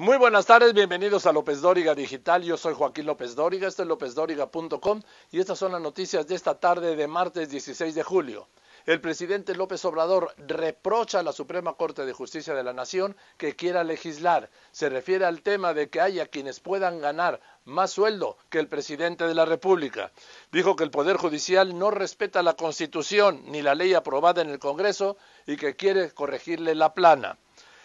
Muy buenas tardes, bienvenidos a López Dóriga Digital. Yo soy Joaquín López Dóriga, esto es lópezdóriga.com y estas son las noticias de esta tarde de martes 16 de julio. El presidente López Obrador reprocha a la Suprema Corte de Justicia de la Nación que quiera legislar. Se refiere al tema de que haya quienes puedan ganar más sueldo que el presidente de la República. Dijo que el Poder Judicial no respeta la Constitución ni la ley aprobada en el Congreso y que quiere corregirle la plana.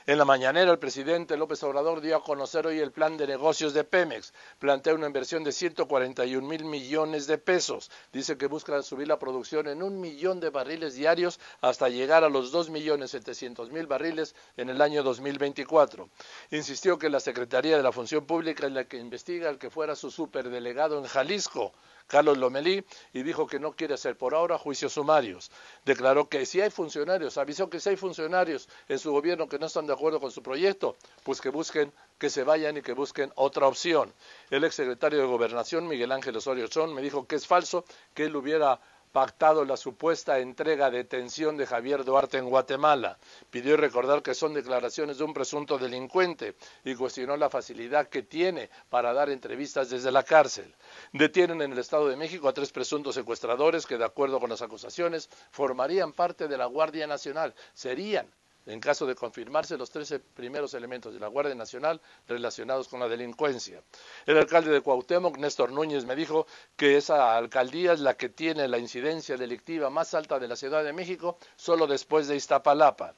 En la mañanera, el presidente López Obrador dio a conocer hoy el plan de negocios de Pemex. Plantea una inversión de 141 mil millones de pesos. Dice que busca subir la producción en un millón de barriles diarios hasta llegar a los 2.700.000 millones mil barriles en el año 2024. Insistió que la Secretaría de la Función Pública es la que investiga al que fuera su superdelegado en Jalisco, Carlos Lomelí, y dijo que no quiere hacer por ahora juicios sumarios. Declaró que si hay funcionarios, avisó que si hay funcionarios en su gobierno que no están de acuerdo con su proyecto, pues que busquen que se vayan y que busquen otra opción. El exsecretario de Gobernación, Miguel Ángel Osorio Chón, me dijo que es falso que él hubiera pactado la supuesta entrega de detención de Javier Duarte en Guatemala. Pidió recordar que son declaraciones de un presunto delincuente y cuestionó la facilidad que tiene para dar entrevistas desde la cárcel. Detienen en el Estado de México a tres presuntos secuestradores que, de acuerdo con las acusaciones, formarían parte de la Guardia Nacional. Serían en caso de confirmarse los 13 primeros elementos de la Guardia Nacional relacionados con la delincuencia. El alcalde de Cuauhtémoc, Néstor Núñez, me dijo que esa alcaldía es la que tiene la incidencia delictiva más alta de la Ciudad de México, solo después de Iztapalapa.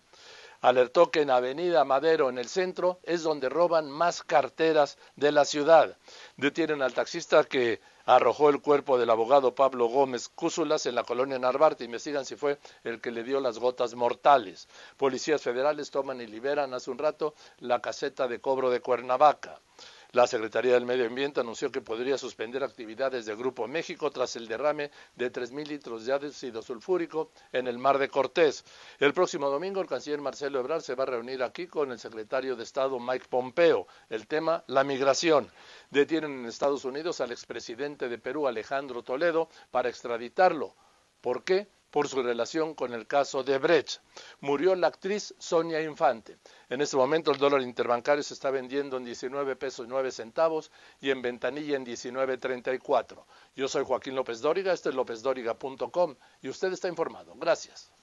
Alertó que en Avenida Madero, en el centro, es donde roban más carteras de la ciudad. Detienen al taxista que arrojó el cuerpo del abogado Pablo Gómez Cúzulas en la colonia Narvarte. Investigan si fue el que le dio las gotas mortales. Policías federales toman y liberan hace un rato la caseta de cobro de Cuernavaca. La Secretaría del Medio Ambiente anunció que podría suspender actividades de Grupo México tras el derrame de 3.000 litros de ácido sulfúrico en el Mar de Cortés. El próximo domingo, el canciller Marcelo Ebrard se va a reunir aquí con el secretario de Estado Mike Pompeo. El tema, la migración. Detienen en Estados Unidos al expresidente de Perú, Alejandro Toledo, para extraditarlo. ¿Por qué? por su relación con el caso de Brecht. Murió la actriz Sonia Infante. En este momento el dólar interbancario se está vendiendo en 19 pesos 9 centavos y en ventanilla en 19.34. Yo soy Joaquín López Dóriga, este es lópezdóriga.com y usted está informado. Gracias.